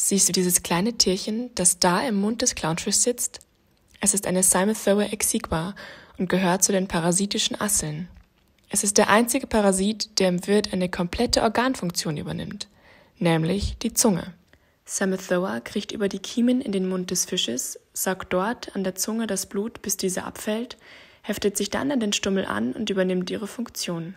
Siehst du dieses kleine Tierchen, das da im Mund des Clownfischs sitzt? Es ist eine Simothoa exigua und gehört zu den parasitischen Asseln. Es ist der einzige Parasit, der im Wirt eine komplette Organfunktion übernimmt, nämlich die Zunge. Samethoa kriecht über die Kiemen in den Mund des Fisches, saugt dort an der Zunge das Blut, bis diese abfällt, heftet sich dann an den Stummel an und übernimmt ihre Funktion.